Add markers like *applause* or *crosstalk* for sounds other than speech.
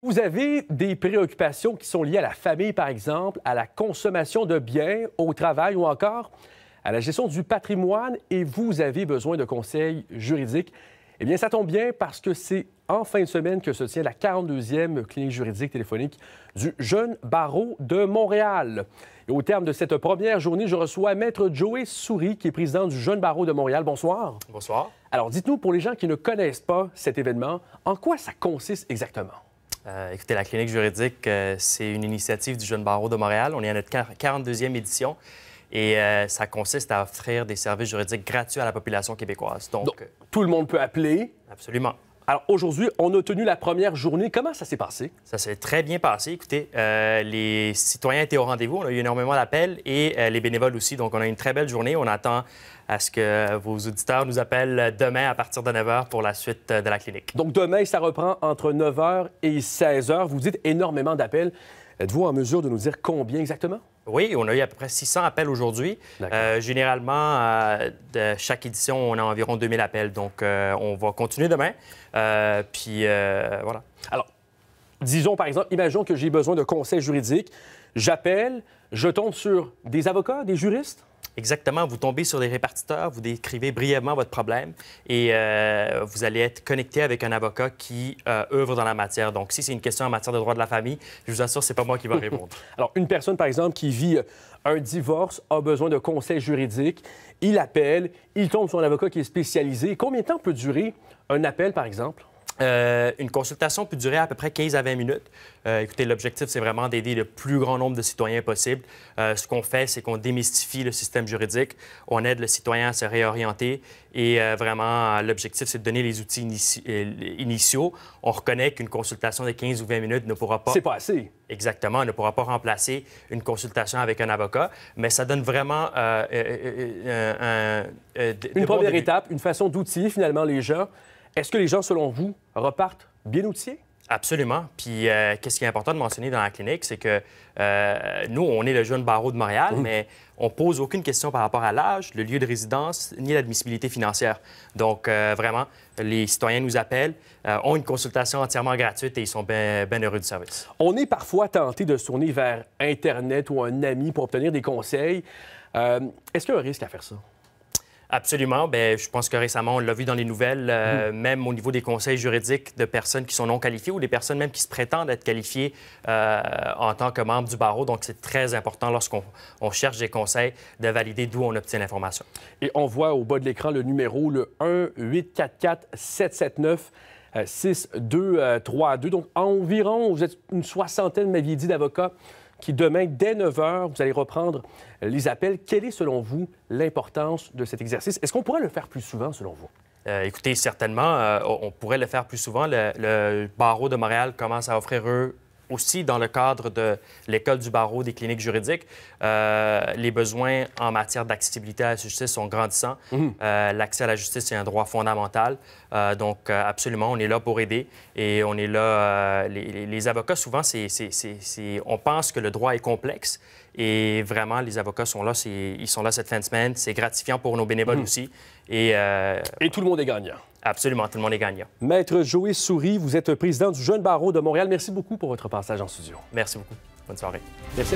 Vous avez des préoccupations qui sont liées à la famille, par exemple, à la consommation de biens, au travail ou encore à la gestion du patrimoine et vous avez besoin de conseils juridiques. Eh bien, ça tombe bien parce que c'est en fin de semaine que se tient la 42e clinique juridique téléphonique du jeune barreau de Montréal. Et au terme de cette première journée, je reçois Maître Joey Souris, qui est président du jeune barreau de Montréal. Bonsoir. Bonsoir. Alors, dites-nous, pour les gens qui ne connaissent pas cet événement, en quoi ça consiste exactement? Euh, écoutez, la clinique juridique, euh, c'est une initiative du Jeune Barreau de Montréal. On est à notre 42e édition et euh, ça consiste à offrir des services juridiques gratuits à la population québécoise. Donc tout le monde peut appeler. Absolument. Alors aujourd'hui, on a tenu la première journée. Comment ça s'est passé? Ça s'est très bien passé. Écoutez, euh, les citoyens étaient au rendez-vous. On a eu énormément d'appels et euh, les bénévoles aussi. Donc on a eu une très belle journée. On attend à ce que vos auditeurs nous appellent demain à partir de 9 h pour la suite de la clinique. Donc demain, ça reprend entre 9 h et 16 h. Vous dites énormément d'appels. Êtes-vous en mesure de nous dire combien exactement? Oui, on a eu à peu près 600 appels aujourd'hui. Euh, généralement, euh, de chaque édition, on a environ 2000 appels. Donc, euh, on va continuer demain. puis, voilà. Alors, disons par exemple, imaginons que j'ai besoin de conseils juridiques. J'appelle, je tombe sur des avocats, des juristes? Exactement. Vous tombez sur des répartiteurs, vous décrivez brièvement votre problème et euh, vous allez être connecté avec un avocat qui euh, œuvre dans la matière. Donc, si c'est une question en matière de droit de la famille, je vous assure, ce n'est pas moi qui vais *laughs* répondre. Alors, une personne, par exemple, qui vit un divorce, a besoin de conseils juridiques, il appelle, il tombe sur un avocat qui est spécialisé. Combien de temps peut durer un appel, par exemple? Euh, une consultation peut durer à peu près 15 à 20 minutes. Euh, écoutez, l'objectif, c'est vraiment d'aider le plus grand nombre de citoyens possible. Euh, ce qu'on fait, c'est qu'on démystifie le système juridique, on aide le citoyen à se réorienter et vraiment, l'objectif, c'est de donner les outils initiaux. On reconnaît qu'une consultation de 15 ou 20 minutes ne pourra pas... C'est pas assez. Exactement, elle ne pourra pas remplacer une consultation avec un avocat, mais ça donne vraiment un... une première étape, une façon d'outiller finalement les gens est-ce que les gens, selon vous, repartent bien outillés? Absolument. Puis, euh, qu'est-ce qui est important de mentionner dans la clinique, c'est que euh, nous, on est le jeune barreau de Montréal, mais on pose aucune question par rapport à l'âge, le lieu de résidence, ni l'admissibilité financière. Donc, euh, vraiment, les citoyens nous appellent, ont une consultation entièrement gratuite et ils sont bien ben heureux du service. On est parfois tenté de se tourner vers Internet ou un ami pour obtenir des conseils. Est-ce qu'il y a un risque à faire ça? Absolument. Bien, je pense que récemment, on l'a vu dans les nouvelles, euh, mm. même au niveau des conseils juridiques de personnes qui sont non qualifiées ou des personnes même qui se prétendent être qualifiées euh, en tant que membre du barreau. Donc, c'est très important lorsqu'on cherche des conseils de valider d'où on obtient l'information. Et on voit au bas de l'écran le numéro, le 1-844-779. 6, 2, 3, 2. Donc, environ, vous êtes une soixantaine, m'aviez dit, d'avocats qui demain, dès 9 h, vous allez reprendre les appels. Quelle est, selon vous, l'importance de cet exercice? Est-ce qu'on pourrait le faire plus souvent, selon vous? Euh, écoutez, certainement, euh, on pourrait le faire plus souvent. Le, le barreau de Montréal commence à offrir eux aussi dans le cadre de l'école du barreau des cliniques juridiques, euh, les besoins en matière d'accessibilité à la justice sont grandissants. Mhm. Euh, l'accès à la justice est un droit fondamental. Euh, donc, absolument, on est là pour aider et on est là. Les, avocats, souvent, c'est... on pense que le droit est complexe et vraiment, les avocats sont là, ils sont là cette fin de semaine. C'est gratifiant pour nos bénévoles mhm. aussi. Et, euh, Et tout le monde est gagnant. Absolument, tout le monde est gagnant. Maître Joé Souris, vous êtes président du Jeune Barreau de Montréal. Merci beaucoup pour votre passage en studio. Merci beaucoup. Bonne soirée. Merci.